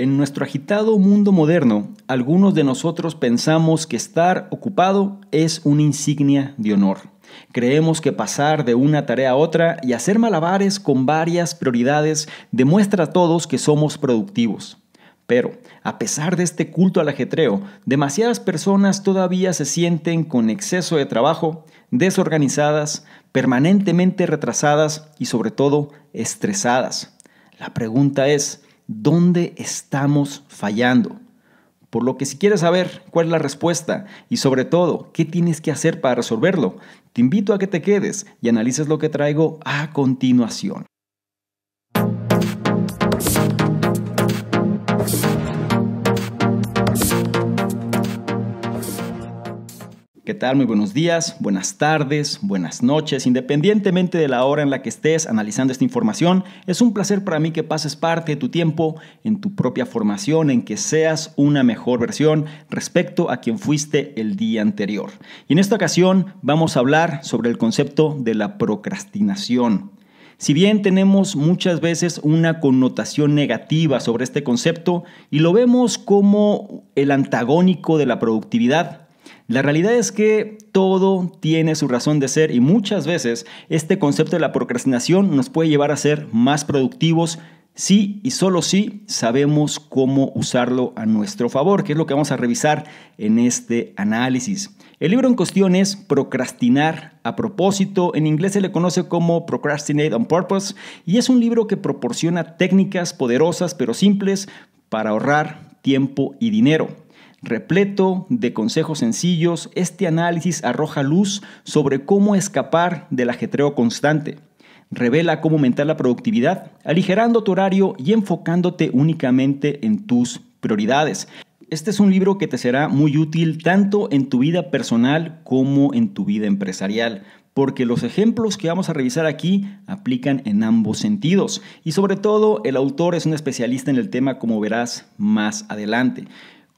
En nuestro agitado mundo moderno, algunos de nosotros pensamos que estar ocupado es una insignia de honor. Creemos que pasar de una tarea a otra y hacer malabares con varias prioridades demuestra a todos que somos productivos. Pero, a pesar de este culto al ajetreo, demasiadas personas todavía se sienten con exceso de trabajo, desorganizadas, permanentemente retrasadas y sobre todo estresadas. La pregunta es, dónde estamos fallando. Por lo que si quieres saber cuál es la respuesta y sobre todo qué tienes que hacer para resolverlo, te invito a que te quedes y analices lo que traigo a continuación. ¿Qué tal? Muy buenos días, buenas tardes, buenas noches. Independientemente de la hora en la que estés analizando esta información, es un placer para mí que pases parte de tu tiempo en tu propia formación, en que seas una mejor versión respecto a quien fuiste el día anterior. Y en esta ocasión vamos a hablar sobre el concepto de la procrastinación. Si bien tenemos muchas veces una connotación negativa sobre este concepto y lo vemos como el antagónico de la productividad, la realidad es que todo tiene su razón de ser y muchas veces este concepto de la procrastinación nos puede llevar a ser más productivos si y solo si sabemos cómo usarlo a nuestro favor, que es lo que vamos a revisar en este análisis. El libro en cuestión es Procrastinar a propósito, en inglés se le conoce como Procrastinate on Purpose y es un libro que proporciona técnicas poderosas pero simples para ahorrar tiempo y dinero. Repleto de consejos sencillos, este análisis arroja luz sobre cómo escapar del ajetreo constante. Revela cómo aumentar la productividad, aligerando tu horario y enfocándote únicamente en tus prioridades. Este es un libro que te será muy útil tanto en tu vida personal como en tu vida empresarial porque los ejemplos que vamos a revisar aquí aplican en ambos sentidos y sobre todo el autor es un especialista en el tema como verás más adelante.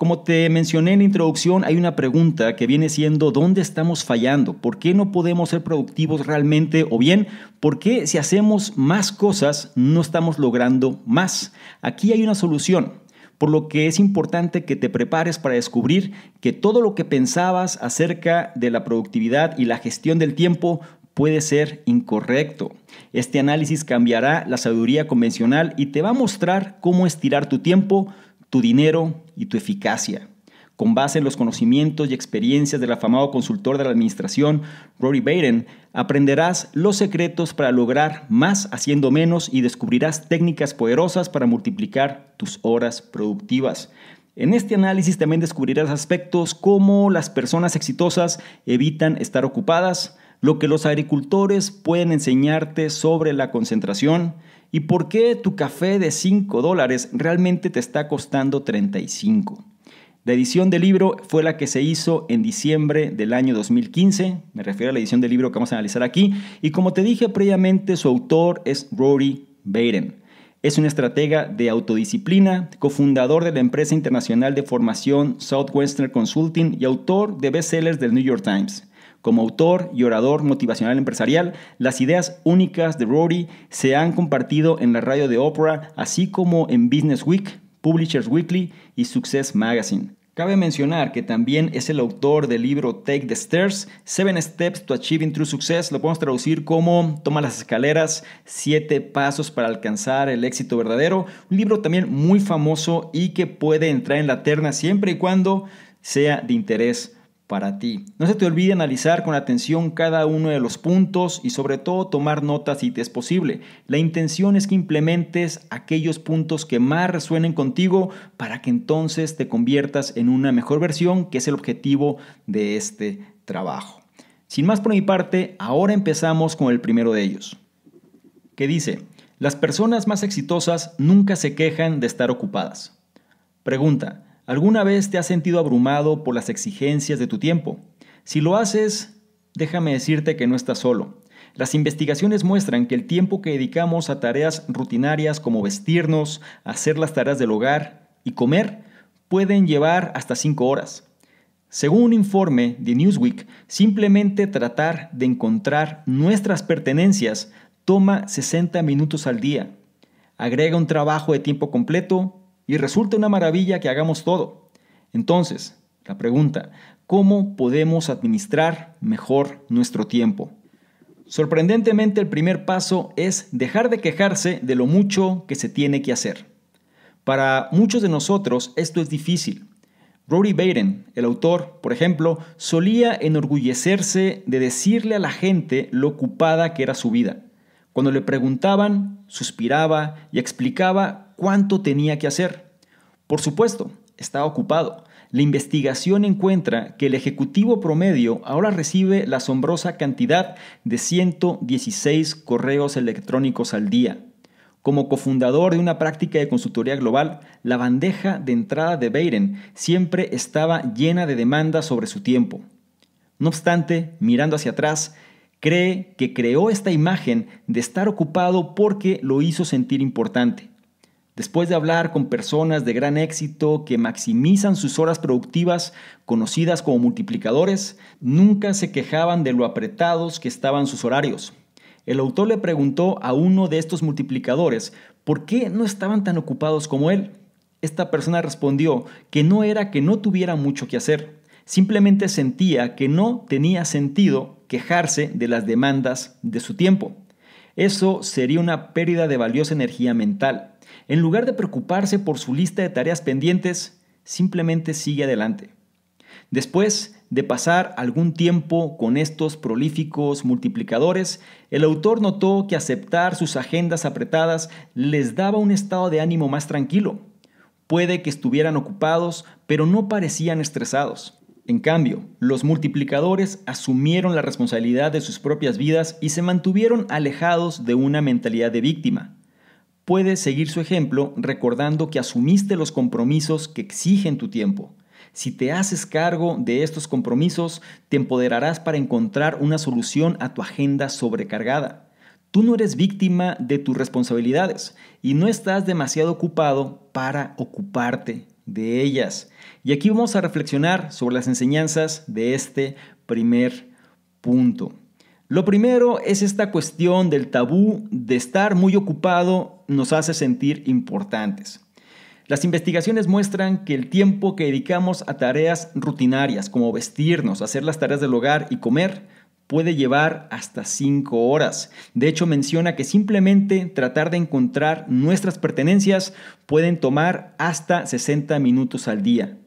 Como te mencioné en la introducción, hay una pregunta que viene siendo ¿dónde estamos fallando? ¿Por qué no podemos ser productivos realmente? O bien, ¿por qué si hacemos más cosas no estamos logrando más? Aquí hay una solución por lo que es importante que te prepares para descubrir que todo lo que pensabas acerca de la productividad y la gestión del tiempo puede ser incorrecto. Este análisis cambiará la sabiduría convencional y te va a mostrar cómo estirar tu tiempo tu dinero y tu eficacia. Con base en los conocimientos y experiencias del afamado consultor de la administración, Rory Baden, aprenderás los secretos para lograr más haciendo menos y descubrirás técnicas poderosas para multiplicar tus horas productivas. En este análisis también descubrirás aspectos como las personas exitosas evitan estar ocupadas, lo que los agricultores pueden enseñarte sobre la concentración y por qué tu café de 5 dólares realmente te está costando 35. La edición del libro fue la que se hizo en diciembre del año 2015, me refiero a la edición del libro que vamos a analizar aquí, y como te dije previamente, su autor es Rory Baden. Es un estratega de autodisciplina, cofundador de la empresa internacional de formación Southwestern Consulting y autor de bestsellers del New York Times. Como autor y orador motivacional empresarial, las ideas únicas de Rory se han compartido en la radio de Oprah, así como en Business Week, Publishers Weekly y Success Magazine. Cabe mencionar que también es el autor del libro Take the Stairs, Seven Steps to Achieving True Success. Lo podemos traducir como Toma las escaleras, Siete Pasos para alcanzar el éxito verdadero. Un libro también muy famoso y que puede entrar en la terna siempre y cuando sea de interés para ti. No se te olvide analizar con atención cada uno de los puntos y sobre todo tomar notas si te es posible. La intención es que implementes aquellos puntos que más resuenen contigo para que entonces te conviertas en una mejor versión, que es el objetivo de este trabajo. Sin más por mi parte, ahora empezamos con el primero de ellos, que dice, las personas más exitosas nunca se quejan de estar ocupadas. Pregunta, ¿Alguna vez te has sentido abrumado por las exigencias de tu tiempo? Si lo haces, déjame decirte que no estás solo. Las investigaciones muestran que el tiempo que dedicamos a tareas rutinarias como vestirnos, hacer las tareas del hogar y comer pueden llevar hasta 5 horas. Según un informe de Newsweek, simplemente tratar de encontrar nuestras pertenencias toma 60 minutos al día. Agrega un trabajo de tiempo completo y resulta una maravilla que hagamos todo. Entonces, la pregunta, ¿cómo podemos administrar mejor nuestro tiempo? Sorprendentemente el primer paso es dejar de quejarse de lo mucho que se tiene que hacer. Para muchos de nosotros esto es difícil. Rory Baden, el autor, por ejemplo, solía enorgullecerse de decirle a la gente lo ocupada que era su vida. Cuando le preguntaban, suspiraba y explicaba cuánto tenía que hacer. Por supuesto, estaba ocupado. La investigación encuentra que el ejecutivo promedio ahora recibe la asombrosa cantidad de 116 correos electrónicos al día. Como cofundador de una práctica de consultoría global, la bandeja de entrada de Beiren siempre estaba llena de demandas sobre su tiempo. No obstante, mirando hacia atrás, cree que creó esta imagen de estar ocupado porque lo hizo sentir importante. Después de hablar con personas de gran éxito que maximizan sus horas productivas, conocidas como multiplicadores, nunca se quejaban de lo apretados que estaban sus horarios. El autor le preguntó a uno de estos multiplicadores por qué no estaban tan ocupados como él. Esta persona respondió que no era que no tuviera mucho que hacer, simplemente sentía que no tenía sentido quejarse de las demandas de su tiempo. Eso sería una pérdida de valiosa energía mental. En lugar de preocuparse por su lista de tareas pendientes, simplemente sigue adelante. Después de pasar algún tiempo con estos prolíficos multiplicadores, el autor notó que aceptar sus agendas apretadas les daba un estado de ánimo más tranquilo. Puede que estuvieran ocupados, pero no parecían estresados. En cambio, los multiplicadores asumieron la responsabilidad de sus propias vidas y se mantuvieron alejados de una mentalidad de víctima. Puedes seguir su ejemplo recordando que asumiste los compromisos que exigen tu tiempo. Si te haces cargo de estos compromisos, te empoderarás para encontrar una solución a tu agenda sobrecargada. Tú no eres víctima de tus responsabilidades y no estás demasiado ocupado para ocuparte de ellas. Y aquí vamos a reflexionar sobre las enseñanzas de este primer punto. Lo primero es esta cuestión del tabú de estar muy ocupado nos hace sentir importantes. Las investigaciones muestran que el tiempo que dedicamos a tareas rutinarias como vestirnos, hacer las tareas del hogar y comer puede llevar hasta 5 horas. De hecho, menciona que simplemente tratar de encontrar nuestras pertenencias pueden tomar hasta 60 minutos al día.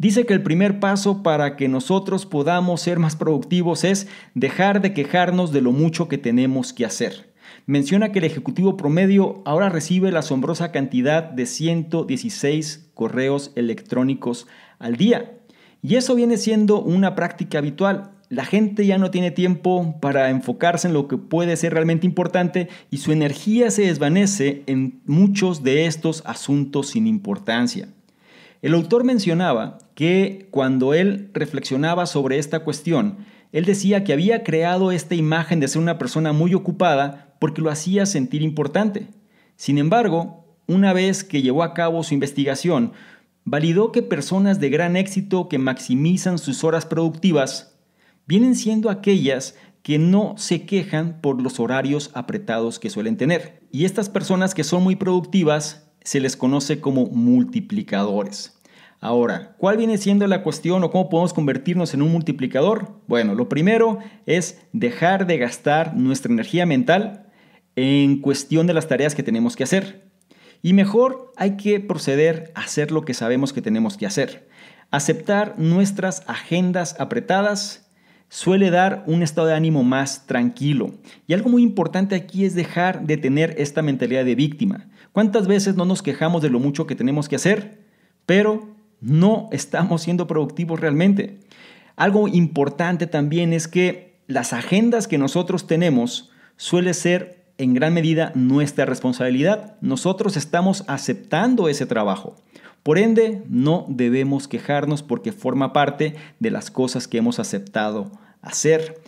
Dice que el primer paso para que nosotros podamos ser más productivos es dejar de quejarnos de lo mucho que tenemos que hacer. Menciona que el ejecutivo promedio ahora recibe la asombrosa cantidad de 116 correos electrónicos al día. Y eso viene siendo una práctica habitual. La gente ya no tiene tiempo para enfocarse en lo que puede ser realmente importante y su energía se desvanece en muchos de estos asuntos sin importancia. El autor mencionaba que cuando él reflexionaba sobre esta cuestión, él decía que había creado esta imagen de ser una persona muy ocupada porque lo hacía sentir importante. Sin embargo, una vez que llevó a cabo su investigación, validó que personas de gran éxito que maximizan sus horas productivas vienen siendo aquellas que no se quejan por los horarios apretados que suelen tener. Y estas personas que son muy productivas se les conoce como multiplicadores. Ahora, ¿cuál viene siendo la cuestión o cómo podemos convertirnos en un multiplicador? Bueno, lo primero es dejar de gastar nuestra energía mental en cuestión de las tareas que tenemos que hacer. Y mejor hay que proceder a hacer lo que sabemos que tenemos que hacer. Aceptar nuestras agendas apretadas suele dar un estado de ánimo más tranquilo. Y algo muy importante aquí es dejar de tener esta mentalidad de víctima. ¿Cuántas veces no nos quejamos de lo mucho que tenemos que hacer? Pero no estamos siendo productivos realmente. Algo importante también es que las agendas que nosotros tenemos suele ser en gran medida nuestra responsabilidad. Nosotros estamos aceptando ese trabajo. Por ende, no debemos quejarnos porque forma parte de las cosas que hemos aceptado hacer.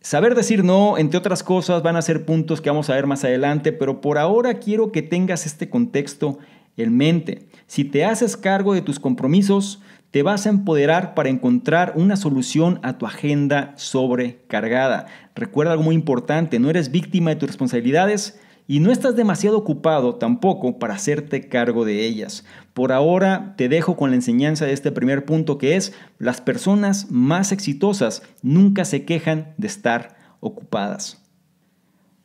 Saber decir no, entre otras cosas, van a ser puntos que vamos a ver más adelante, pero por ahora quiero que tengas este contexto en mente. Si te haces cargo de tus compromisos, te vas a empoderar para encontrar una solución a tu agenda sobrecargada. Recuerda algo muy importante, no eres víctima de tus responsabilidades y no estás demasiado ocupado tampoco para hacerte cargo de ellas. Por ahora te dejo con la enseñanza de este primer punto que es, las personas más exitosas nunca se quejan de estar ocupadas.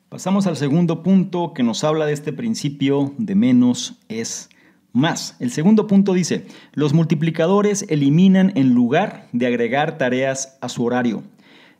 Pasamos al segundo punto que nos habla de este principio de menos es más. El segundo punto dice, los multiplicadores eliminan en lugar de agregar tareas a su horario.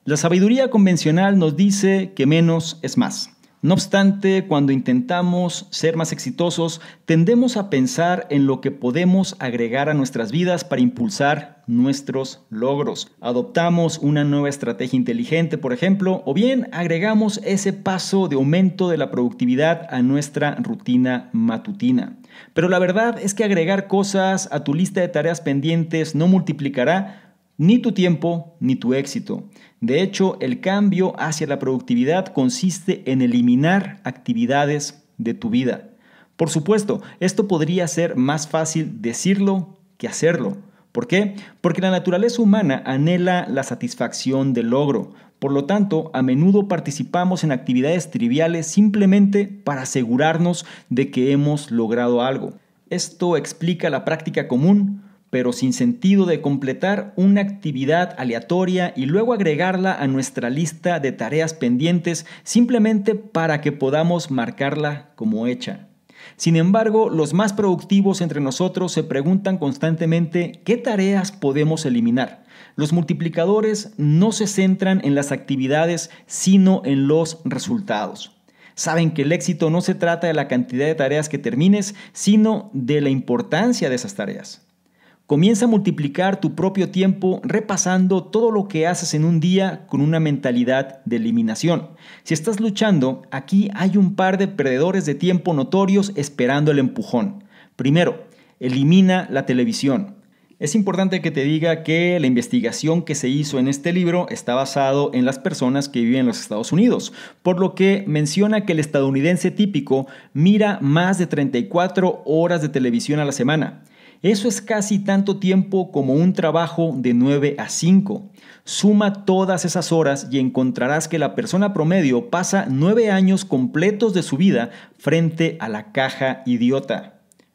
La sabiduría convencional nos dice que menos es más. No obstante, cuando intentamos ser más exitosos, tendemos a pensar en lo que podemos agregar a nuestras vidas para impulsar nuestros logros. Adoptamos una nueva estrategia inteligente, por ejemplo, o bien agregamos ese paso de aumento de la productividad a nuestra rutina matutina. Pero la verdad es que agregar cosas a tu lista de tareas pendientes no multiplicará ni tu tiempo ni tu éxito. De hecho, el cambio hacia la productividad consiste en eliminar actividades de tu vida. Por supuesto, esto podría ser más fácil decirlo que hacerlo. ¿Por qué? Porque la naturaleza humana anhela la satisfacción del logro. Por lo tanto, a menudo participamos en actividades triviales simplemente para asegurarnos de que hemos logrado algo. Esto explica la práctica común pero sin sentido de completar una actividad aleatoria y luego agregarla a nuestra lista de tareas pendientes simplemente para que podamos marcarla como hecha. Sin embargo, los más productivos entre nosotros se preguntan constantemente qué tareas podemos eliminar. Los multiplicadores no se centran en las actividades, sino en los resultados. Saben que el éxito no se trata de la cantidad de tareas que termines, sino de la importancia de esas tareas. Comienza a multiplicar tu propio tiempo repasando todo lo que haces en un día con una mentalidad de eliminación. Si estás luchando, aquí hay un par de perdedores de tiempo notorios esperando el empujón. Primero, elimina la televisión. Es importante que te diga que la investigación que se hizo en este libro está basado en las personas que viven en los Estados Unidos, por lo que menciona que el estadounidense típico mira más de 34 horas de televisión a la semana. Eso es casi tanto tiempo como un trabajo de 9 a 5. Suma todas esas horas y encontrarás que la persona promedio pasa 9 años completos de su vida frente a la caja idiota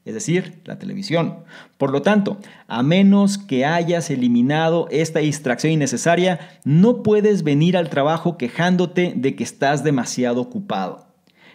es decir, la televisión. Por lo tanto, a menos que hayas eliminado esta distracción innecesaria, no puedes venir al trabajo quejándote de que estás demasiado ocupado.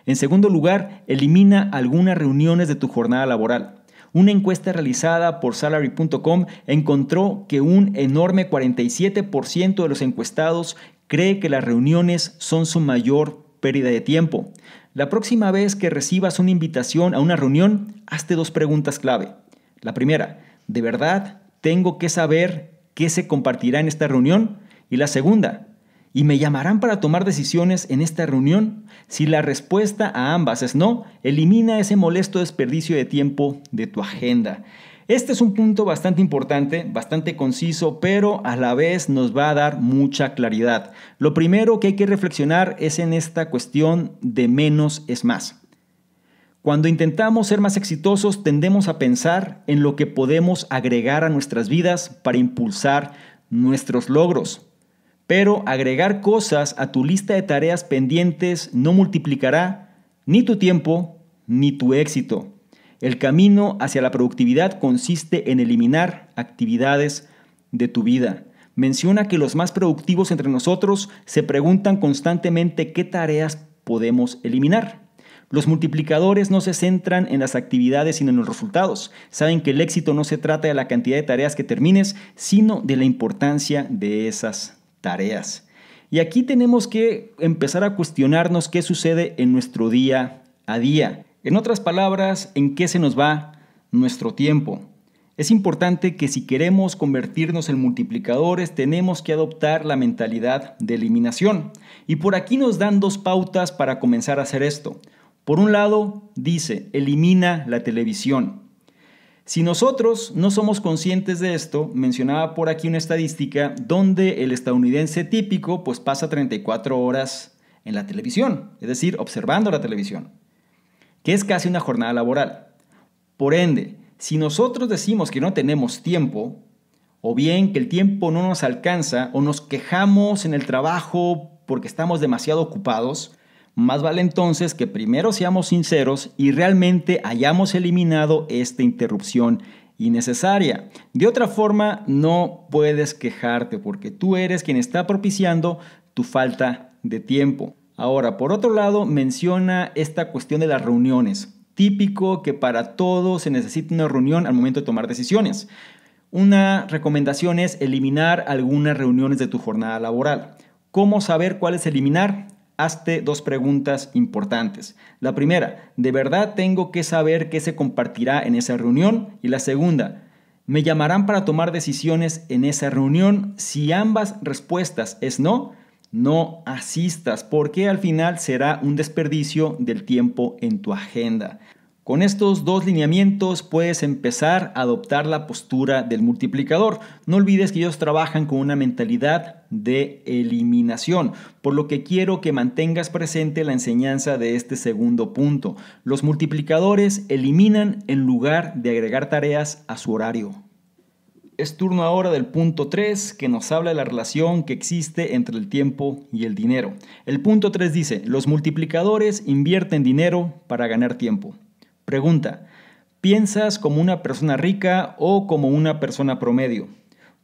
En segundo lugar, elimina algunas reuniones de tu jornada laboral. Una encuesta realizada por salary.com encontró que un enorme 47% de los encuestados cree que las reuniones son su mayor pérdida de tiempo. La próxima vez que recibas una invitación a una reunión, hazte dos preguntas clave. La primera, ¿de verdad tengo que saber qué se compartirá en esta reunión? Y la segunda, y me llamarán para tomar decisiones en esta reunión? Si la respuesta a ambas es no, elimina ese molesto desperdicio de tiempo de tu agenda. Este es un punto bastante importante, bastante conciso, pero a la vez nos va a dar mucha claridad. Lo primero que hay que reflexionar es en esta cuestión de menos es más. Cuando intentamos ser más exitosos, tendemos a pensar en lo que podemos agregar a nuestras vidas para impulsar nuestros logros pero agregar cosas a tu lista de tareas pendientes no multiplicará ni tu tiempo ni tu éxito. El camino hacia la productividad consiste en eliminar actividades de tu vida. Menciona que los más productivos entre nosotros se preguntan constantemente qué tareas podemos eliminar. Los multiplicadores no se centran en las actividades sino en los resultados. Saben que el éxito no se trata de la cantidad de tareas que termines, sino de la importancia de esas tareas. Y aquí tenemos que empezar a cuestionarnos qué sucede en nuestro día a día. En otras palabras, en qué se nos va nuestro tiempo. Es importante que si queremos convertirnos en multiplicadores tenemos que adoptar la mentalidad de eliminación. Y por aquí nos dan dos pautas para comenzar a hacer esto. Por un lado, dice, elimina la televisión. Si nosotros no somos conscientes de esto, mencionaba por aquí una estadística donde el estadounidense típico pues pasa 34 horas en la televisión, es decir, observando la televisión, que es casi una jornada laboral. Por ende, si nosotros decimos que no tenemos tiempo, o bien que el tiempo no nos alcanza, o nos quejamos en el trabajo porque estamos demasiado ocupados, más vale entonces que primero seamos sinceros y realmente hayamos eliminado esta interrupción innecesaria. De otra forma, no puedes quejarte porque tú eres quien está propiciando tu falta de tiempo. Ahora, por otro lado, menciona esta cuestión de las reuniones. Típico que para todo se necesita una reunión al momento de tomar decisiones. Una recomendación es eliminar algunas reuniones de tu jornada laboral. ¿Cómo saber cuál es eliminar? hazte dos preguntas importantes. La primera, ¿de verdad tengo que saber qué se compartirá en esa reunión? Y la segunda, ¿me llamarán para tomar decisiones en esa reunión? Si ambas respuestas es no, no asistas, porque al final será un desperdicio del tiempo en tu agenda. Con estos dos lineamientos puedes empezar a adoptar la postura del multiplicador. No olvides que ellos trabajan con una mentalidad de eliminación, por lo que quiero que mantengas presente la enseñanza de este segundo punto. Los multiplicadores eliminan en lugar de agregar tareas a su horario. Es turno ahora del punto 3 que nos habla de la relación que existe entre el tiempo y el dinero. El punto 3 dice, los multiplicadores invierten dinero para ganar tiempo. Pregunta, ¿piensas como una persona rica o como una persona promedio?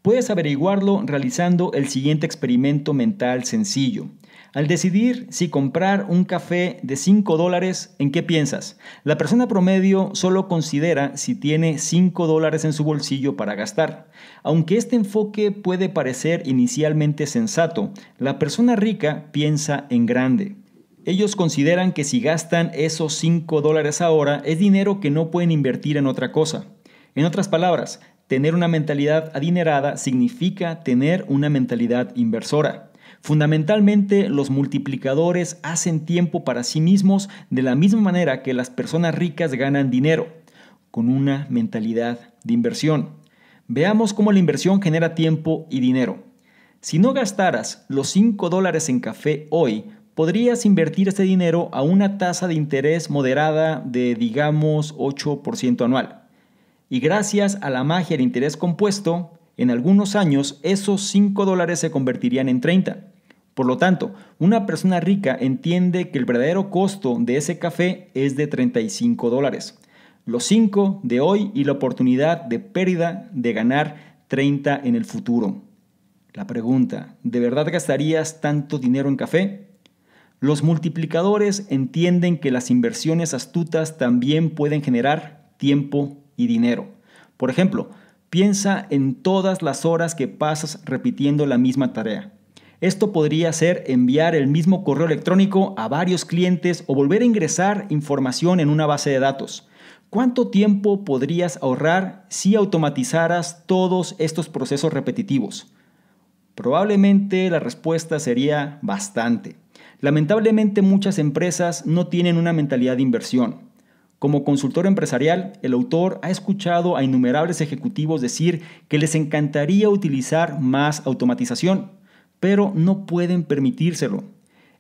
Puedes averiguarlo realizando el siguiente experimento mental sencillo. Al decidir si comprar un café de 5 dólares, ¿en qué piensas? La persona promedio solo considera si tiene 5 dólares en su bolsillo para gastar. Aunque este enfoque puede parecer inicialmente sensato, la persona rica piensa en grande. Ellos consideran que si gastan esos 5 dólares ahora es dinero que no pueden invertir en otra cosa. En otras palabras, tener una mentalidad adinerada significa tener una mentalidad inversora. Fundamentalmente, los multiplicadores hacen tiempo para sí mismos de la misma manera que las personas ricas ganan dinero, con una mentalidad de inversión. Veamos cómo la inversión genera tiempo y dinero. Si no gastaras los 5 dólares en café hoy, podrías invertir ese dinero a una tasa de interés moderada de, digamos, 8% anual. Y gracias a la magia del interés compuesto, en algunos años esos 5 dólares se convertirían en 30. Por lo tanto, una persona rica entiende que el verdadero costo de ese café es de 35 dólares. Los 5 de hoy y la oportunidad de pérdida de ganar 30 en el futuro. La pregunta, ¿de verdad gastarías tanto dinero en café? Los multiplicadores entienden que las inversiones astutas también pueden generar tiempo y dinero. Por ejemplo, piensa en todas las horas que pasas repitiendo la misma tarea. Esto podría ser enviar el mismo correo electrónico a varios clientes o volver a ingresar información en una base de datos. ¿Cuánto tiempo podrías ahorrar si automatizaras todos estos procesos repetitivos? Probablemente la respuesta sería bastante. Lamentablemente muchas empresas no tienen una mentalidad de inversión. Como consultor empresarial, el autor ha escuchado a innumerables ejecutivos decir que les encantaría utilizar más automatización, pero no pueden permitírselo.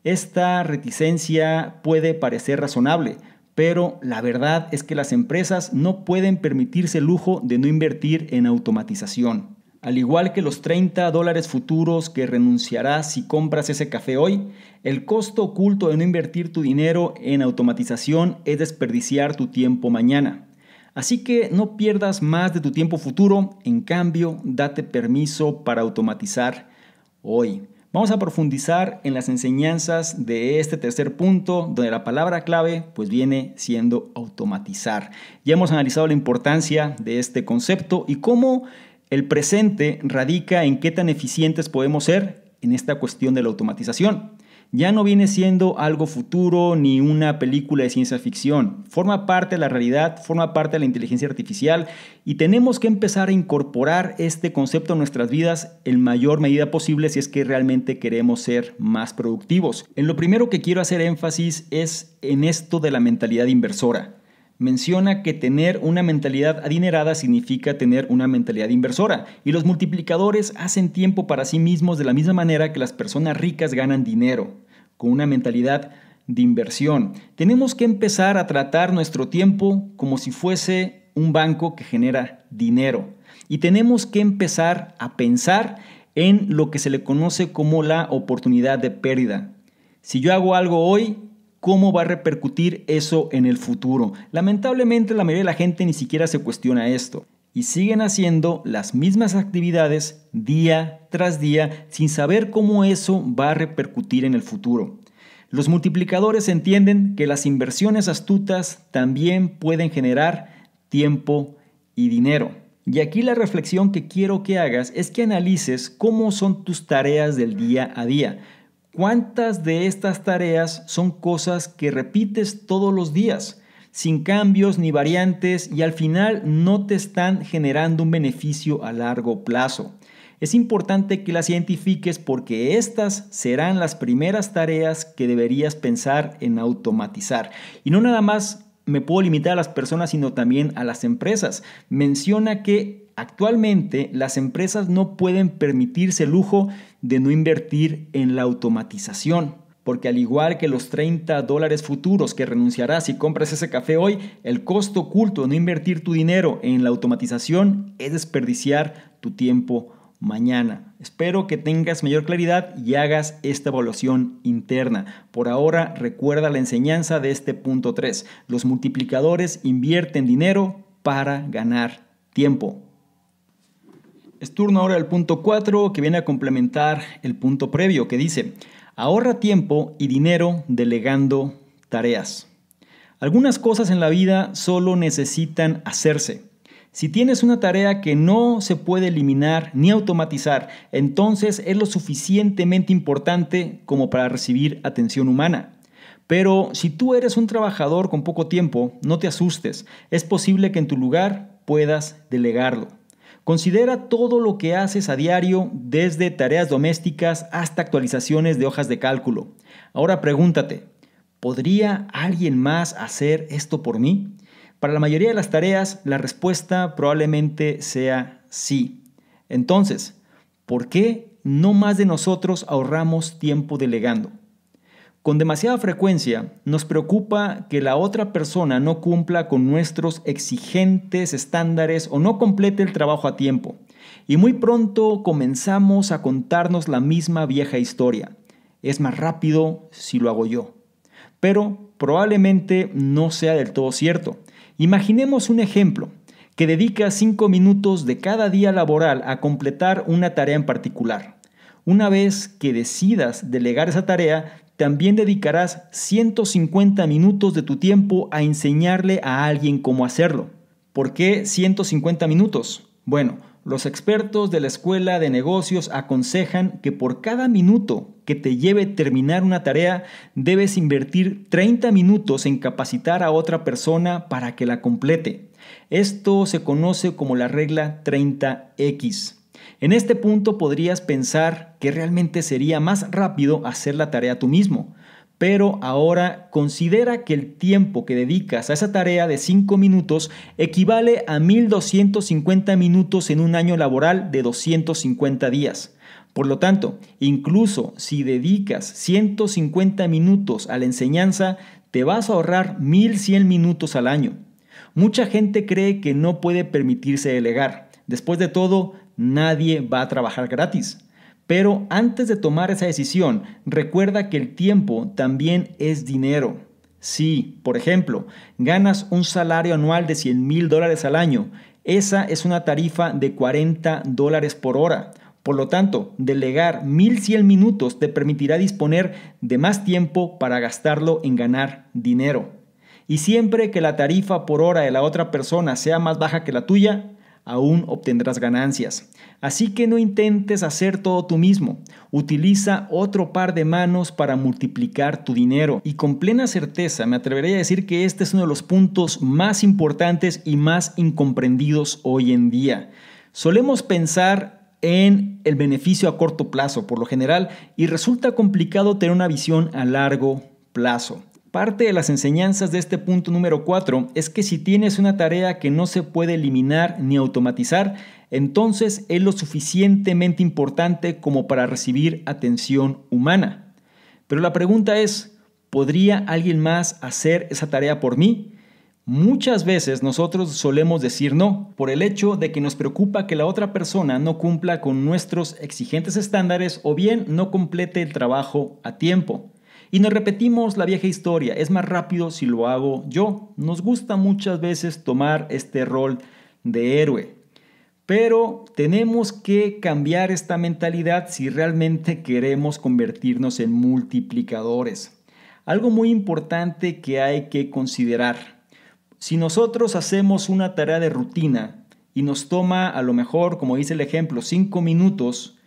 Esta reticencia puede parecer razonable, pero la verdad es que las empresas no pueden permitirse el lujo de no invertir en automatización. Al igual que los 30 dólares futuros que renunciarás si compras ese café hoy, el costo oculto de no invertir tu dinero en automatización es desperdiciar tu tiempo mañana. Así que no pierdas más de tu tiempo futuro, en cambio, date permiso para automatizar hoy. Vamos a profundizar en las enseñanzas de este tercer punto, donde la palabra clave pues viene siendo automatizar. Ya hemos analizado la importancia de este concepto y cómo el presente radica en qué tan eficientes podemos ser en esta cuestión de la automatización. Ya no viene siendo algo futuro ni una película de ciencia ficción. Forma parte de la realidad, forma parte de la inteligencia artificial y tenemos que empezar a incorporar este concepto a nuestras vidas en mayor medida posible si es que realmente queremos ser más productivos. En lo primero que quiero hacer énfasis es en esto de la mentalidad inversora menciona que tener una mentalidad adinerada significa tener una mentalidad inversora y los multiplicadores hacen tiempo para sí mismos de la misma manera que las personas ricas ganan dinero, con una mentalidad de inversión. Tenemos que empezar a tratar nuestro tiempo como si fuese un banco que genera dinero y tenemos que empezar a pensar en lo que se le conoce como la oportunidad de pérdida. Si yo hago algo hoy, cómo va a repercutir eso en el futuro. Lamentablemente la mayoría de la gente ni siquiera se cuestiona esto y siguen haciendo las mismas actividades día tras día sin saber cómo eso va a repercutir en el futuro. Los multiplicadores entienden que las inversiones astutas también pueden generar tiempo y dinero. Y aquí la reflexión que quiero que hagas es que analices cómo son tus tareas del día a día. ¿Cuántas de estas tareas son cosas que repites todos los días, sin cambios ni variantes y al final no te están generando un beneficio a largo plazo? Es importante que las identifiques porque estas serán las primeras tareas que deberías pensar en automatizar. Y no nada más me puedo limitar a las personas, sino también a las empresas. Menciona que actualmente las empresas no pueden permitirse el lujo de no invertir en la automatización. Porque al igual que los 30 dólares futuros que renunciarás si compras ese café hoy, el costo oculto de no invertir tu dinero en la automatización es desperdiciar tu tiempo mañana. Espero que tengas mayor claridad y hagas esta evaluación interna. Por ahora, recuerda la enseñanza de este punto 3. Los multiplicadores invierten dinero para ganar tiempo. Es turno ahora del punto 4 que viene a complementar el punto previo que dice, ahorra tiempo y dinero delegando tareas. Algunas cosas en la vida solo necesitan hacerse. Si tienes una tarea que no se puede eliminar ni automatizar, entonces es lo suficientemente importante como para recibir atención humana. Pero si tú eres un trabajador con poco tiempo, no te asustes, es posible que en tu lugar puedas delegarlo. Considera todo lo que haces a diario, desde tareas domésticas hasta actualizaciones de hojas de cálculo. Ahora pregúntate, ¿podría alguien más hacer esto por mí? Para la mayoría de las tareas, la respuesta probablemente sea sí. Entonces, ¿por qué no más de nosotros ahorramos tiempo delegando? Con demasiada frecuencia nos preocupa que la otra persona no cumpla con nuestros exigentes estándares o no complete el trabajo a tiempo. Y muy pronto comenzamos a contarnos la misma vieja historia. Es más rápido si lo hago yo. Pero probablemente no sea del todo cierto. Imaginemos un ejemplo, que dedica 5 minutos de cada día laboral a completar una tarea en particular. Una vez que decidas delegar esa tarea, también dedicarás 150 minutos de tu tiempo a enseñarle a alguien cómo hacerlo. ¿Por qué 150 minutos? Bueno, los expertos de la Escuela de Negocios aconsejan que por cada minuto que te lleve terminar una tarea, debes invertir 30 minutos en capacitar a otra persona para que la complete. Esto se conoce como la regla 30X. En este punto podrías pensar que realmente sería más rápido hacer la tarea tú mismo, pero ahora considera que el tiempo que dedicas a esa tarea de 5 minutos equivale a 1.250 minutos en un año laboral de 250 días. Por lo tanto, incluso si dedicas 150 minutos a la enseñanza, te vas a ahorrar 1.100 minutos al año. Mucha gente cree que no puede permitirse delegar. Después de todo, nadie va a trabajar gratis. Pero antes de tomar esa decisión, recuerda que el tiempo también es dinero. Si, por ejemplo, ganas un salario anual de 100 mil dólares al año, esa es una tarifa de 40 dólares por hora. Por lo tanto, delegar 1100 minutos te permitirá disponer de más tiempo para gastarlo en ganar dinero. Y siempre que la tarifa por hora de la otra persona sea más baja que la tuya, aún obtendrás ganancias. Así que no intentes hacer todo tú mismo. Utiliza otro par de manos para multiplicar tu dinero. Y con plena certeza me atrevería a decir que este es uno de los puntos más importantes y más incomprendidos hoy en día. Solemos pensar en el beneficio a corto plazo por lo general y resulta complicado tener una visión a largo plazo. Parte de las enseñanzas de este punto número 4 es que si tienes una tarea que no se puede eliminar ni automatizar, entonces es lo suficientemente importante como para recibir atención humana. Pero la pregunta es, ¿podría alguien más hacer esa tarea por mí? Muchas veces nosotros solemos decir no por el hecho de que nos preocupa que la otra persona no cumpla con nuestros exigentes estándares o bien no complete el trabajo a tiempo. Y nos repetimos la vieja historia, es más rápido si lo hago yo. Nos gusta muchas veces tomar este rol de héroe, pero tenemos que cambiar esta mentalidad si realmente queremos convertirnos en multiplicadores. Algo muy importante que hay que considerar. Si nosotros hacemos una tarea de rutina y nos toma a lo mejor, como dice el ejemplo, 5 minutos,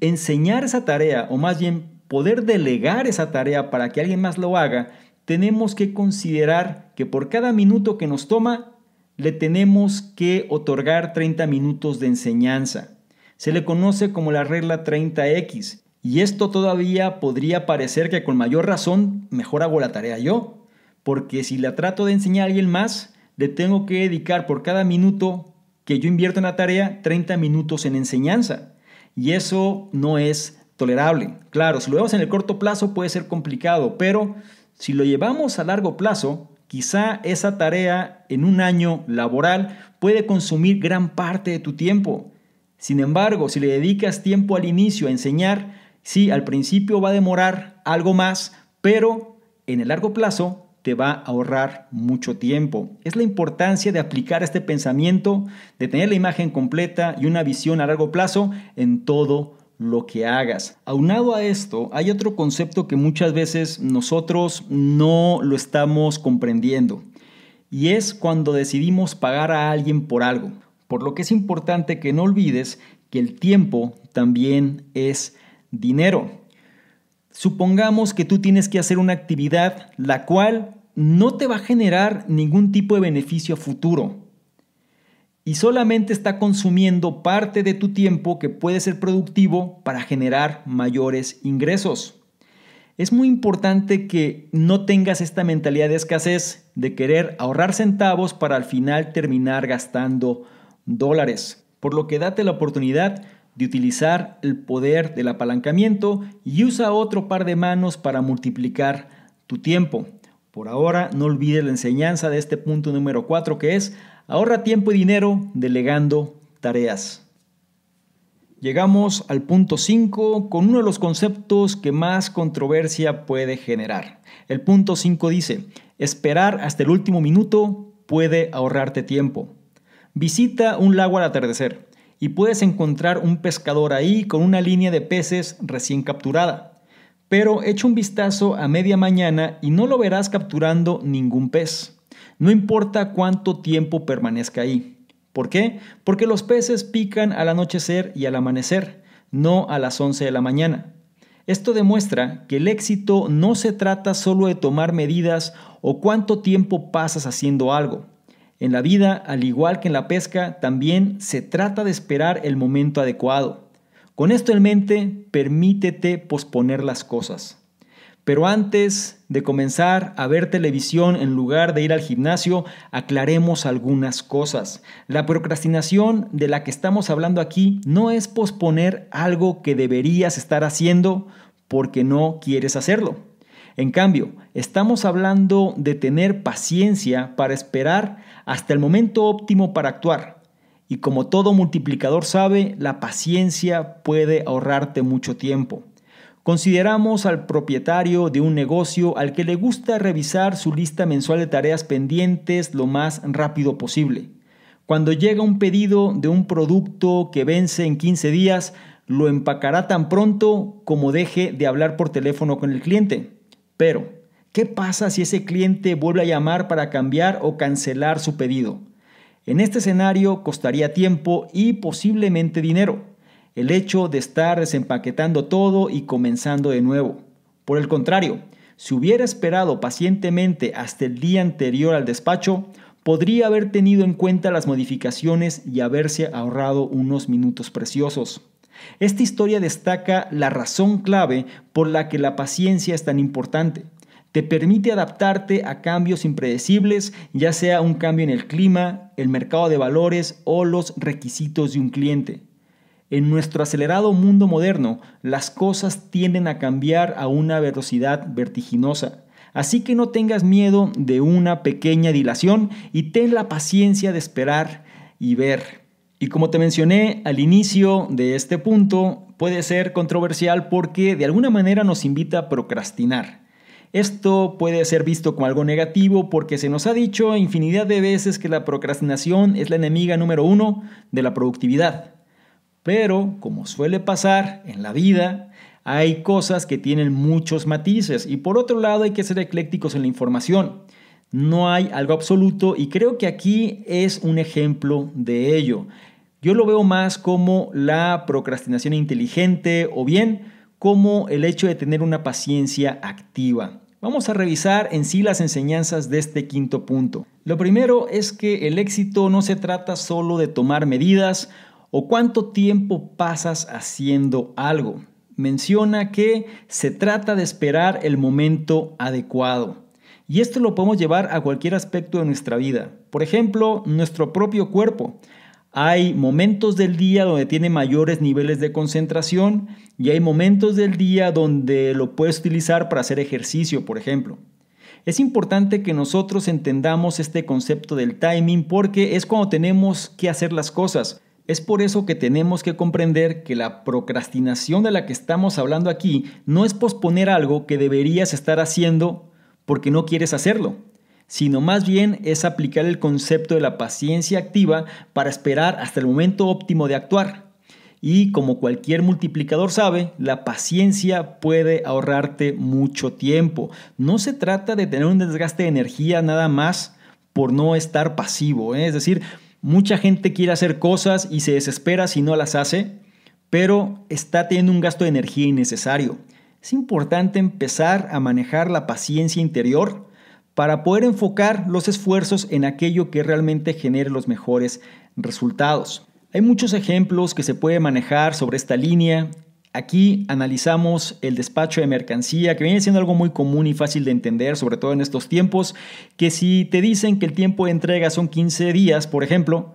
enseñar esa tarea, o más bien poder delegar esa tarea para que alguien más lo haga, tenemos que considerar que por cada minuto que nos toma, le tenemos que otorgar 30 minutos de enseñanza. Se le conoce como la regla 30X, y esto todavía podría parecer que con mayor razón mejor hago la tarea yo, porque si la trato de enseñar a alguien más, le tengo que dedicar por cada minuto que yo invierto en la tarea 30 minutos en enseñanza. Y eso no es tolerable. Claro, si lo vemos en el corto plazo puede ser complicado, pero si lo llevamos a largo plazo, quizá esa tarea en un año laboral puede consumir gran parte de tu tiempo. Sin embargo, si le dedicas tiempo al inicio a enseñar, sí, al principio va a demorar algo más, pero en el largo plazo te va a ahorrar mucho tiempo. Es la importancia de aplicar este pensamiento, de tener la imagen completa y una visión a largo plazo en todo lo que hagas. Aunado a esto, hay otro concepto que muchas veces nosotros no lo estamos comprendiendo y es cuando decidimos pagar a alguien por algo. Por lo que es importante que no olvides que el tiempo también es dinero. Supongamos que tú tienes que hacer una actividad la cual no te va a generar ningún tipo de beneficio futuro y solamente está consumiendo parte de tu tiempo que puede ser productivo para generar mayores ingresos. Es muy importante que no tengas esta mentalidad de escasez, de querer ahorrar centavos para al final terminar gastando dólares, por lo que date la oportunidad de utilizar el poder del apalancamiento y usa otro par de manos para multiplicar tu tiempo. Por ahora, no olvides la enseñanza de este punto número 4 que es Ahorra tiempo y dinero delegando tareas. Llegamos al punto 5 con uno de los conceptos que más controversia puede generar. El punto 5 dice, esperar hasta el último minuto puede ahorrarte tiempo. Visita un lago al atardecer y puedes encontrar un pescador ahí con una línea de peces recién capturada. Pero echa un vistazo a media mañana y no lo verás capturando ningún pez no importa cuánto tiempo permanezca ahí. ¿Por qué? Porque los peces pican al anochecer y al amanecer, no a las 11 de la mañana. Esto demuestra que el éxito no se trata solo de tomar medidas o cuánto tiempo pasas haciendo algo. En la vida, al igual que en la pesca, también se trata de esperar el momento adecuado. Con esto en mente, permítete posponer las cosas. Pero antes de comenzar a ver televisión en lugar de ir al gimnasio, aclaremos algunas cosas. La procrastinación de la que estamos hablando aquí no es posponer algo que deberías estar haciendo porque no quieres hacerlo. En cambio, estamos hablando de tener paciencia para esperar hasta el momento óptimo para actuar. Y como todo multiplicador sabe, la paciencia puede ahorrarte mucho tiempo. Consideramos al propietario de un negocio al que le gusta revisar su lista mensual de tareas pendientes lo más rápido posible. Cuando llega un pedido de un producto que vence en 15 días, lo empacará tan pronto como deje de hablar por teléfono con el cliente. Pero, ¿qué pasa si ese cliente vuelve a llamar para cambiar o cancelar su pedido? En este escenario costaría tiempo y posiblemente dinero el hecho de estar desempaquetando todo y comenzando de nuevo. Por el contrario, si hubiera esperado pacientemente hasta el día anterior al despacho, podría haber tenido en cuenta las modificaciones y haberse ahorrado unos minutos preciosos. Esta historia destaca la razón clave por la que la paciencia es tan importante. Te permite adaptarte a cambios impredecibles, ya sea un cambio en el clima, el mercado de valores o los requisitos de un cliente. En nuestro acelerado mundo moderno, las cosas tienden a cambiar a una velocidad vertiginosa. Así que no tengas miedo de una pequeña dilación y ten la paciencia de esperar y ver. Y como te mencioné al inicio de este punto, puede ser controversial porque de alguna manera nos invita a procrastinar. Esto puede ser visto como algo negativo porque se nos ha dicho infinidad de veces que la procrastinación es la enemiga número uno de la productividad. Pero, como suele pasar en la vida, hay cosas que tienen muchos matices y por otro lado hay que ser eclécticos en la información. No hay algo absoluto y creo que aquí es un ejemplo de ello. Yo lo veo más como la procrastinación inteligente o bien como el hecho de tener una paciencia activa. Vamos a revisar en sí las enseñanzas de este quinto punto. Lo primero es que el éxito no se trata solo de tomar medidas o cuánto tiempo pasas haciendo algo. Menciona que se trata de esperar el momento adecuado. Y esto lo podemos llevar a cualquier aspecto de nuestra vida. Por ejemplo, nuestro propio cuerpo. Hay momentos del día donde tiene mayores niveles de concentración y hay momentos del día donde lo puedes utilizar para hacer ejercicio, por ejemplo. Es importante que nosotros entendamos este concepto del timing porque es cuando tenemos que hacer las cosas. Es por eso que tenemos que comprender que la procrastinación de la que estamos hablando aquí no es posponer algo que deberías estar haciendo porque no quieres hacerlo, sino más bien es aplicar el concepto de la paciencia activa para esperar hasta el momento óptimo de actuar. Y como cualquier multiplicador sabe, la paciencia puede ahorrarte mucho tiempo. No se trata de tener un desgaste de energía nada más por no estar pasivo, ¿eh? es decir, Mucha gente quiere hacer cosas y se desespera si no las hace, pero está teniendo un gasto de energía innecesario. Es importante empezar a manejar la paciencia interior para poder enfocar los esfuerzos en aquello que realmente genere los mejores resultados. Hay muchos ejemplos que se puede manejar sobre esta línea, Aquí analizamos el despacho de mercancía, que viene siendo algo muy común y fácil de entender, sobre todo en estos tiempos, que si te dicen que el tiempo de entrega son 15 días, por ejemplo,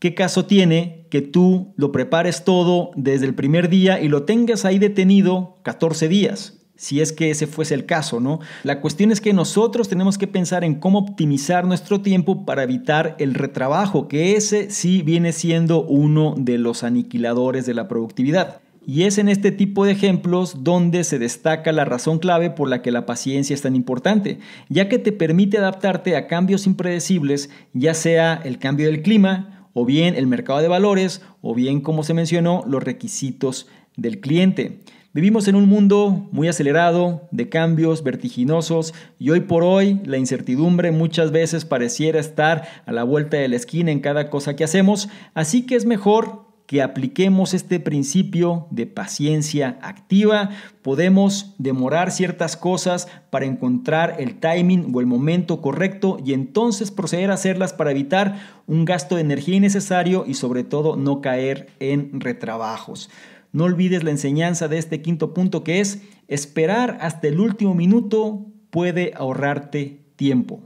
¿qué caso tiene que tú lo prepares todo desde el primer día y lo tengas ahí detenido 14 días? si es que ese fuese el caso, ¿no? La cuestión es que nosotros tenemos que pensar en cómo optimizar nuestro tiempo para evitar el retrabajo, que ese sí viene siendo uno de los aniquiladores de la productividad. Y es en este tipo de ejemplos donde se destaca la razón clave por la que la paciencia es tan importante, ya que te permite adaptarte a cambios impredecibles, ya sea el cambio del clima, o bien el mercado de valores, o bien, como se mencionó, los requisitos del cliente. Vivimos en un mundo muy acelerado, de cambios vertiginosos, y hoy por hoy la incertidumbre muchas veces pareciera estar a la vuelta de la esquina en cada cosa que hacemos, así que es mejor que apliquemos este principio de paciencia activa. Podemos demorar ciertas cosas para encontrar el timing o el momento correcto y entonces proceder a hacerlas para evitar un gasto de energía innecesario y sobre todo no caer en retrabajos. No olvides la enseñanza de este quinto punto que es esperar hasta el último minuto puede ahorrarte tiempo.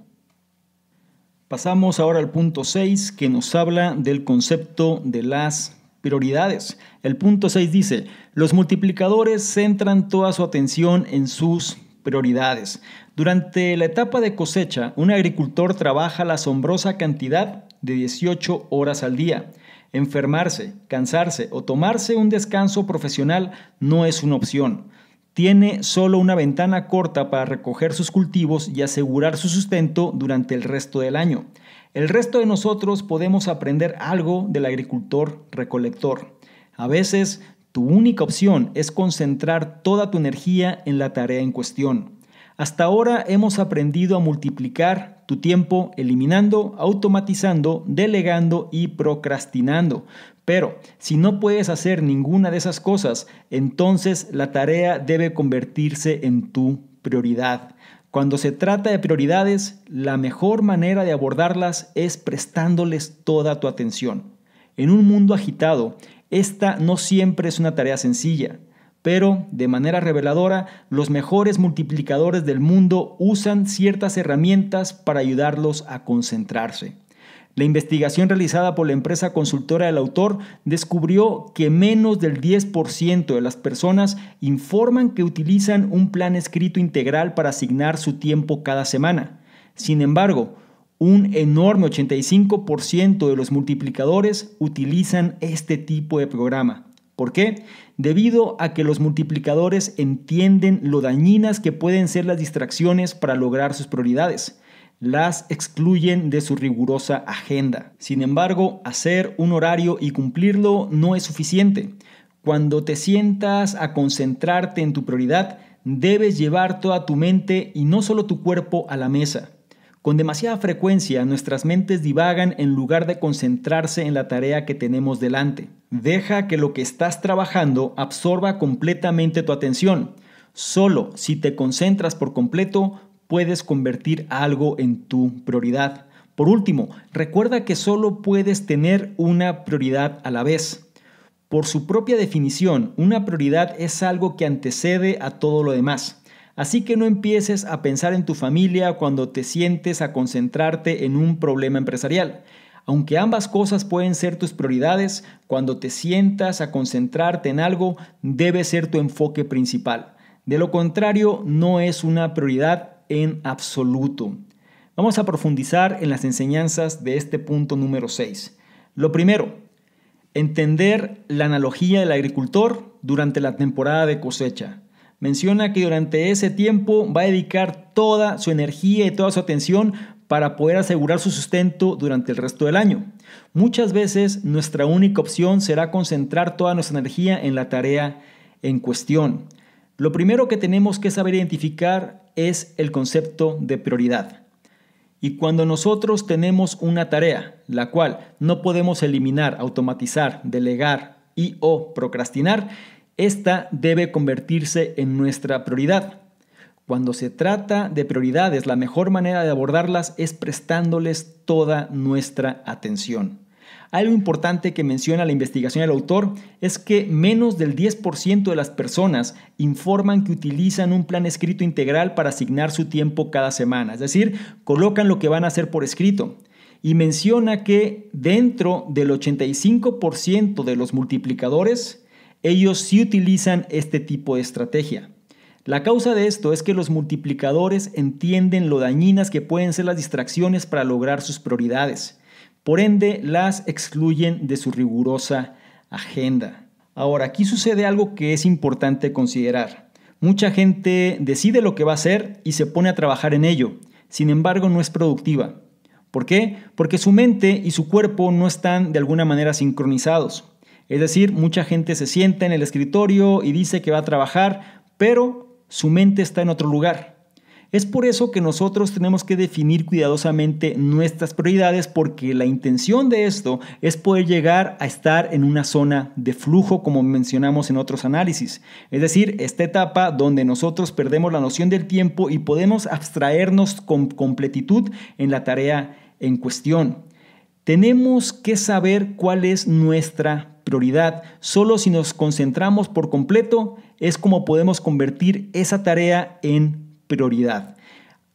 Pasamos ahora al punto 6 que nos habla del concepto de las Prioridades. El punto 6 dice, los multiplicadores centran toda su atención en sus prioridades. Durante la etapa de cosecha, un agricultor trabaja la asombrosa cantidad de 18 horas al día. Enfermarse, cansarse o tomarse un descanso profesional no es una opción. Tiene solo una ventana corta para recoger sus cultivos y asegurar su sustento durante el resto del año. El resto de nosotros podemos aprender algo del agricultor recolector. A veces, tu única opción es concentrar toda tu energía en la tarea en cuestión. Hasta ahora hemos aprendido a multiplicar tu tiempo eliminando, automatizando, delegando y procrastinando, pero si no puedes hacer ninguna de esas cosas, entonces la tarea debe convertirse en tu prioridad. Cuando se trata de prioridades, la mejor manera de abordarlas es prestándoles toda tu atención. En un mundo agitado, esta no siempre es una tarea sencilla, pero de manera reveladora, los mejores multiplicadores del mundo usan ciertas herramientas para ayudarlos a concentrarse. La investigación realizada por la empresa consultora del autor descubrió que menos del 10% de las personas informan que utilizan un plan escrito integral para asignar su tiempo cada semana. Sin embargo, un enorme 85% de los multiplicadores utilizan este tipo de programa. ¿Por qué? Debido a que los multiplicadores entienden lo dañinas que pueden ser las distracciones para lograr sus prioridades las excluyen de su rigurosa agenda. Sin embargo, hacer un horario y cumplirlo no es suficiente. Cuando te sientas a concentrarte en tu prioridad, debes llevar toda tu mente y no solo tu cuerpo a la mesa. Con demasiada frecuencia nuestras mentes divagan en lugar de concentrarse en la tarea que tenemos delante. Deja que lo que estás trabajando absorba completamente tu atención. Solo si te concentras por completo puedes convertir algo en tu prioridad. Por último, recuerda que solo puedes tener una prioridad a la vez. Por su propia definición, una prioridad es algo que antecede a todo lo demás. Así que no empieces a pensar en tu familia cuando te sientes a concentrarte en un problema empresarial. Aunque ambas cosas pueden ser tus prioridades, cuando te sientas a concentrarte en algo, debe ser tu enfoque principal. De lo contrario, no es una prioridad en absoluto. Vamos a profundizar en las enseñanzas de este punto número 6. Lo primero, entender la analogía del agricultor durante la temporada de cosecha. Menciona que durante ese tiempo va a dedicar toda su energía y toda su atención para poder asegurar su sustento durante el resto del año. Muchas veces nuestra única opción será concentrar toda nuestra energía en la tarea en cuestión. Lo primero que tenemos que saber identificar es el concepto de prioridad. Y cuando nosotros tenemos una tarea, la cual no podemos eliminar, automatizar, delegar y o procrastinar, esta debe convertirse en nuestra prioridad. Cuando se trata de prioridades, la mejor manera de abordarlas es prestándoles toda nuestra atención. Algo importante que menciona la investigación del autor es que menos del 10% de las personas informan que utilizan un plan escrito integral para asignar su tiempo cada semana, es decir, colocan lo que van a hacer por escrito. Y menciona que dentro del 85% de los multiplicadores, ellos sí utilizan este tipo de estrategia. La causa de esto es que los multiplicadores entienden lo dañinas que pueden ser las distracciones para lograr sus prioridades. Por ende, las excluyen de su rigurosa agenda. Ahora, aquí sucede algo que es importante considerar. Mucha gente decide lo que va a hacer y se pone a trabajar en ello. Sin embargo, no es productiva. ¿Por qué? Porque su mente y su cuerpo no están de alguna manera sincronizados. Es decir, mucha gente se sienta en el escritorio y dice que va a trabajar, pero su mente está en otro lugar. Es por eso que nosotros tenemos que definir cuidadosamente nuestras prioridades porque la intención de esto es poder llegar a estar en una zona de flujo como mencionamos en otros análisis. Es decir, esta etapa donde nosotros perdemos la noción del tiempo y podemos abstraernos con completitud en la tarea en cuestión. Tenemos que saber cuál es nuestra prioridad. Solo si nos concentramos por completo es como podemos convertir esa tarea en prioridad.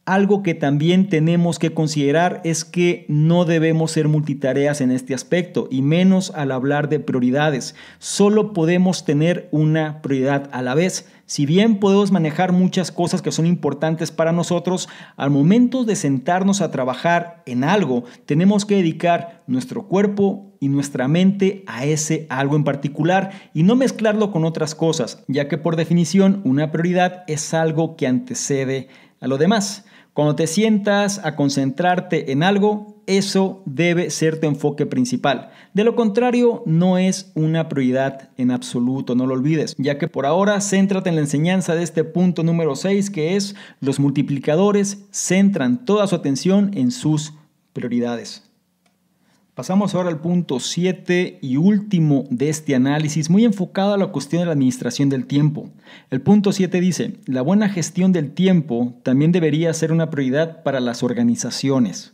Algo que también tenemos que considerar es que no debemos ser multitareas en este aspecto y menos al hablar de prioridades. Solo podemos tener una prioridad a la vez. Si bien podemos manejar muchas cosas que son importantes para nosotros, al momento de sentarnos a trabajar en algo, tenemos que dedicar nuestro cuerpo, y nuestra mente a ese algo en particular y no mezclarlo con otras cosas, ya que por definición una prioridad es algo que antecede a lo demás. Cuando te sientas a concentrarte en algo, eso debe ser tu enfoque principal. De lo contrario, no es una prioridad en absoluto, no lo olvides, ya que por ahora céntrate en la enseñanza de este punto número 6, que es los multiplicadores centran toda su atención en sus prioridades. Pasamos ahora al punto 7 y último de este análisis, muy enfocado a la cuestión de la administración del tiempo. El punto 7 dice, la buena gestión del tiempo también debería ser una prioridad para las organizaciones.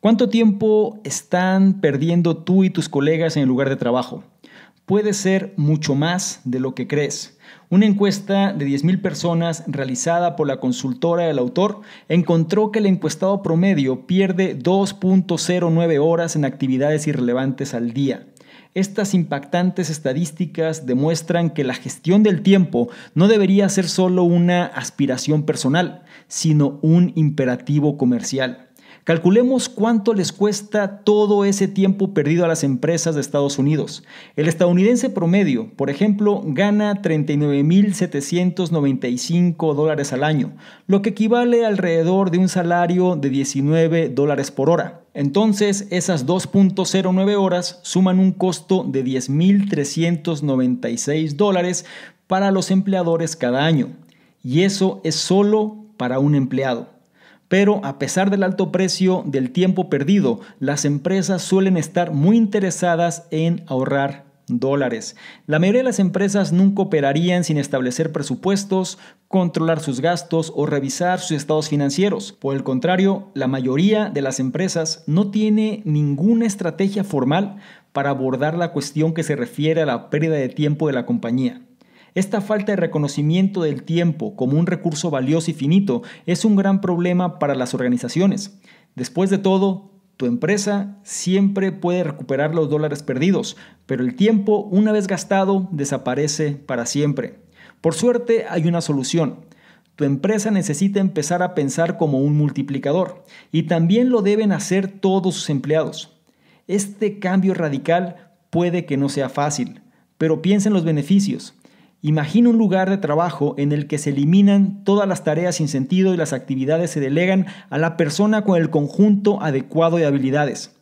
¿Cuánto tiempo están perdiendo tú y tus colegas en el lugar de trabajo? Puede ser mucho más de lo que crees. Una encuesta de 10.000 personas realizada por la consultora del autor encontró que el encuestado promedio pierde 2.09 horas en actividades irrelevantes al día. Estas impactantes estadísticas demuestran que la gestión del tiempo no debería ser solo una aspiración personal, sino un imperativo comercial. Calculemos cuánto les cuesta todo ese tiempo perdido a las empresas de Estados Unidos. El estadounidense promedio, por ejemplo, gana 39.795 dólares al año, lo que equivale alrededor de un salario de 19 dólares por hora. Entonces, esas 2.09 horas suman un costo de 10.396 dólares para los empleadores cada año. Y eso es solo para un empleado. Pero a pesar del alto precio del tiempo perdido, las empresas suelen estar muy interesadas en ahorrar dólares. La mayoría de las empresas nunca operarían sin establecer presupuestos, controlar sus gastos o revisar sus estados financieros. Por el contrario, la mayoría de las empresas no tiene ninguna estrategia formal para abordar la cuestión que se refiere a la pérdida de tiempo de la compañía. Esta falta de reconocimiento del tiempo como un recurso valioso y finito es un gran problema para las organizaciones. Después de todo, tu empresa siempre puede recuperar los dólares perdidos, pero el tiempo, una vez gastado, desaparece para siempre. Por suerte, hay una solución. Tu empresa necesita empezar a pensar como un multiplicador y también lo deben hacer todos sus empleados. Este cambio radical puede que no sea fácil, pero piensa en los beneficios. Imagina un lugar de trabajo en el que se eliminan todas las tareas sin sentido y las actividades se delegan a la persona con el conjunto adecuado de habilidades.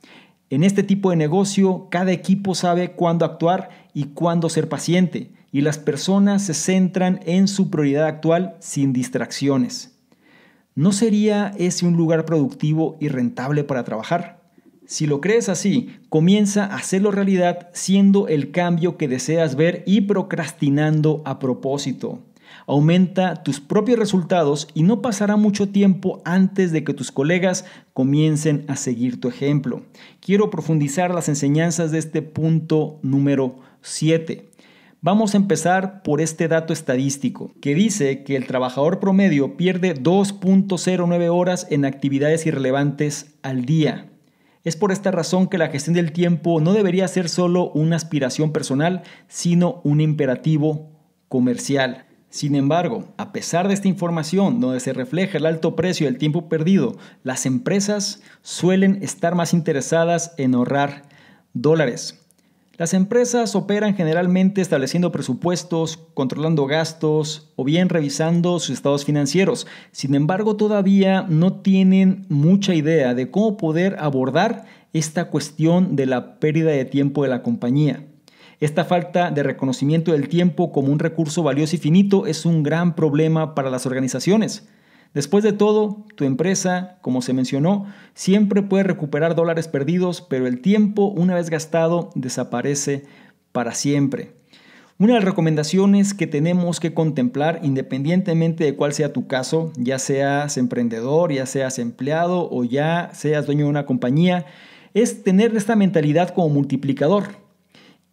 En este tipo de negocio, cada equipo sabe cuándo actuar y cuándo ser paciente, y las personas se centran en su prioridad actual sin distracciones. ¿No sería ese un lugar productivo y rentable para trabajar? Si lo crees así, comienza a hacerlo realidad siendo el cambio que deseas ver y procrastinando a propósito. Aumenta tus propios resultados y no pasará mucho tiempo antes de que tus colegas comiencen a seguir tu ejemplo. Quiero profundizar las enseñanzas de este punto número 7. Vamos a empezar por este dato estadístico que dice que el trabajador promedio pierde 2.09 horas en actividades irrelevantes al día. Es por esta razón que la gestión del tiempo no debería ser solo una aspiración personal, sino un imperativo comercial. Sin embargo, a pesar de esta información donde se refleja el alto precio del tiempo perdido, las empresas suelen estar más interesadas en ahorrar dólares las empresas operan generalmente estableciendo presupuestos, controlando gastos o bien revisando sus estados financieros. Sin embargo, todavía no tienen mucha idea de cómo poder abordar esta cuestión de la pérdida de tiempo de la compañía. Esta falta de reconocimiento del tiempo como un recurso valioso y finito es un gran problema para las organizaciones. Después de todo, tu empresa, como se mencionó, siempre puede recuperar dólares perdidos, pero el tiempo, una vez gastado, desaparece para siempre. Una de las recomendaciones que tenemos que contemplar, independientemente de cuál sea tu caso, ya seas emprendedor, ya seas empleado o ya seas dueño de una compañía, es tener esta mentalidad como multiplicador.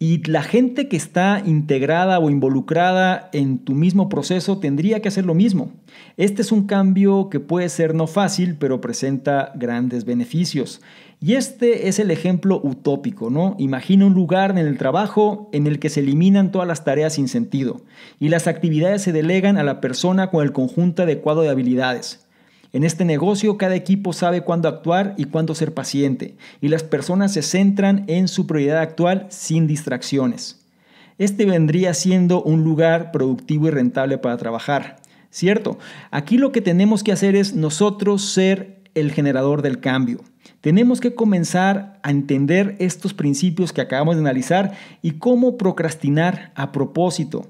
Y la gente que está integrada o involucrada en tu mismo proceso tendría que hacer lo mismo. Este es un cambio que puede ser no fácil, pero presenta grandes beneficios. Y este es el ejemplo utópico, ¿no? Imagina un lugar en el trabajo en el que se eliminan todas las tareas sin sentido y las actividades se delegan a la persona con el conjunto adecuado de habilidades. En este negocio cada equipo sabe cuándo actuar y cuándo ser paciente, y las personas se centran en su prioridad actual sin distracciones. Este vendría siendo un lugar productivo y rentable para trabajar, ¿cierto? Aquí lo que tenemos que hacer es nosotros ser el generador del cambio. Tenemos que comenzar a entender estos principios que acabamos de analizar y cómo procrastinar a propósito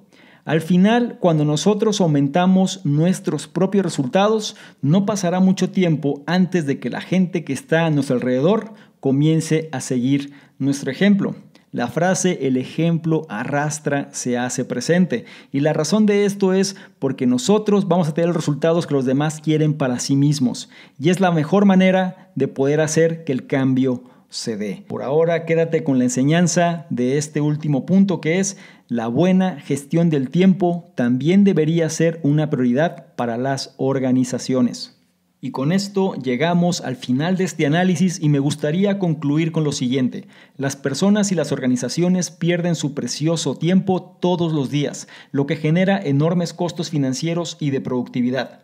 al final, cuando nosotros aumentamos nuestros propios resultados, no pasará mucho tiempo antes de que la gente que está a nuestro alrededor comience a seguir nuestro ejemplo. La frase el ejemplo arrastra se hace presente y la razón de esto es porque nosotros vamos a tener los resultados que los demás quieren para sí mismos y es la mejor manera de poder hacer que el cambio se dé. Por ahora quédate con la enseñanza de este último punto que es la buena gestión del tiempo también debería ser una prioridad para las organizaciones. Y con esto llegamos al final de este análisis y me gustaría concluir con lo siguiente. Las personas y las organizaciones pierden su precioso tiempo todos los días, lo que genera enormes costos financieros y de productividad.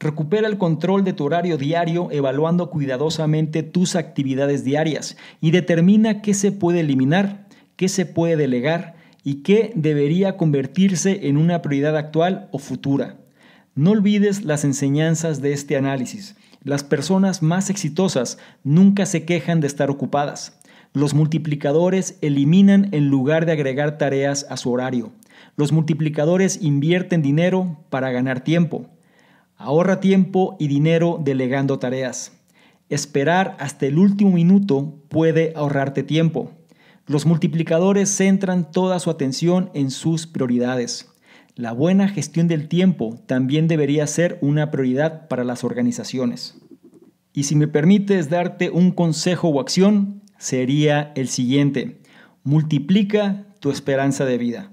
Recupera el control de tu horario diario evaluando cuidadosamente tus actividades diarias y determina qué se puede eliminar, qué se puede delegar y qué debería convertirse en una prioridad actual o futura. No olvides las enseñanzas de este análisis. Las personas más exitosas nunca se quejan de estar ocupadas. Los multiplicadores eliminan en lugar de agregar tareas a su horario. Los multiplicadores invierten dinero para ganar tiempo. Ahorra tiempo y dinero delegando tareas. Esperar hasta el último minuto puede ahorrarte tiempo. Los multiplicadores centran toda su atención en sus prioridades. La buena gestión del tiempo también debería ser una prioridad para las organizaciones. Y si me permites darte un consejo o acción, sería el siguiente. Multiplica tu esperanza de vida.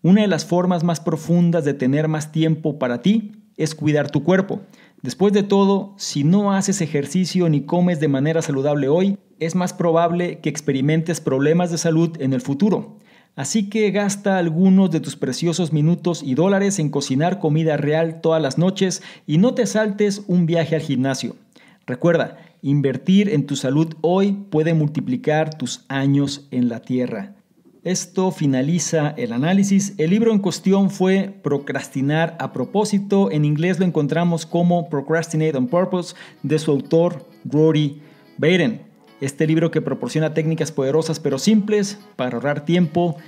Una de las formas más profundas de tener más tiempo para ti es cuidar tu cuerpo. Después de todo, si no haces ejercicio ni comes de manera saludable hoy, es más probable que experimentes problemas de salud en el futuro. Así que gasta algunos de tus preciosos minutos y dólares en cocinar comida real todas las noches y no te saltes un viaje al gimnasio. Recuerda, invertir en tu salud hoy puede multiplicar tus años en la tierra. Esto finaliza el análisis. El libro en cuestión fue Procrastinar a propósito. En inglés lo encontramos como Procrastinate on Purpose de su autor Rory Baden. Este libro que proporciona técnicas poderosas pero simples para ahorrar tiempo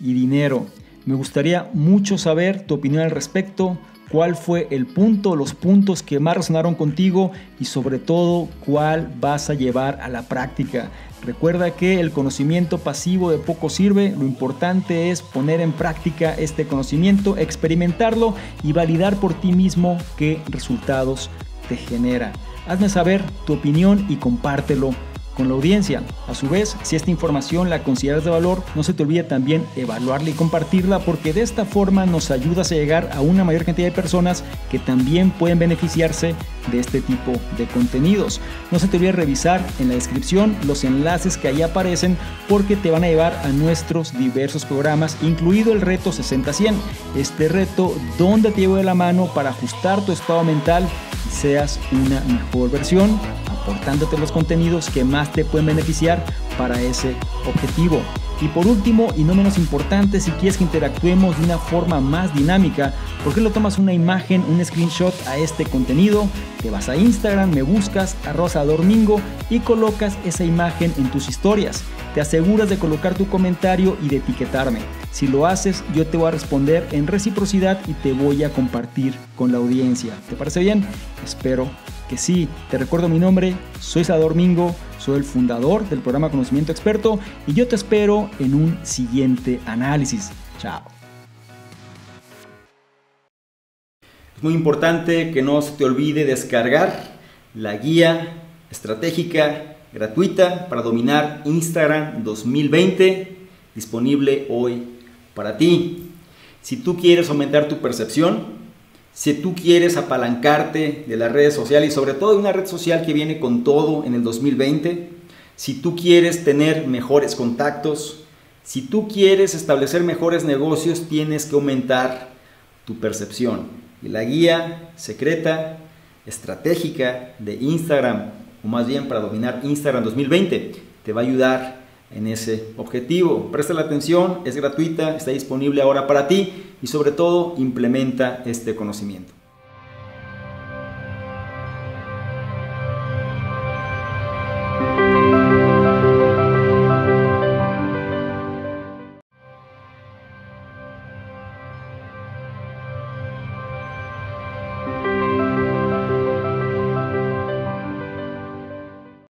y dinero. Me gustaría mucho saber tu opinión al respecto, cuál fue el punto, los puntos que más resonaron contigo y sobre todo cuál vas a llevar a la práctica. Recuerda que el conocimiento pasivo de poco sirve, lo importante es poner en práctica este conocimiento, experimentarlo y validar por ti mismo qué resultados te genera. Hazme saber tu opinión y compártelo con la audiencia. A su vez, si esta información la consideras de valor, no se te olvide también evaluarla y compartirla porque de esta forma nos ayudas a llegar a una mayor cantidad de personas que también pueden beneficiarse de este tipo de contenidos. No se te olvide revisar en la descripción los enlaces que ahí aparecen porque te van a llevar a nuestros diversos programas, incluido el reto 60-100. Este reto donde te llevo de la mano para ajustar tu estado mental y seas una mejor versión aportándote los contenidos que más te pueden beneficiar para ese objetivo. Y por último, y no menos importante, si quieres que interactuemos de una forma más dinámica, ¿por qué lo tomas una imagen, un screenshot a este contenido? Te vas a Instagram, me buscas a Rosa y colocas esa imagen en tus historias. Te aseguras de colocar tu comentario y de etiquetarme. Si lo haces, yo te voy a responder en reciprocidad y te voy a compartir con la audiencia. ¿Te parece bien? Espero que sí, te recuerdo mi nombre, soy Sador Mingo, soy el fundador del programa Conocimiento Experto y yo te espero en un siguiente análisis. Chao. Es muy importante que no se te olvide descargar la guía estratégica gratuita para dominar Instagram 2020 disponible hoy para ti. Si tú quieres aumentar tu percepción, si tú quieres apalancarte de las redes sociales y sobre todo de una red social que viene con todo en el 2020, si tú quieres tener mejores contactos, si tú quieres establecer mejores negocios, tienes que aumentar tu percepción. Y la guía secreta, estratégica de Instagram, o más bien para dominar Instagram 2020, te va a ayudar en ese objetivo. Presta la atención, es gratuita, está disponible ahora para ti y sobre todo implementa este conocimiento.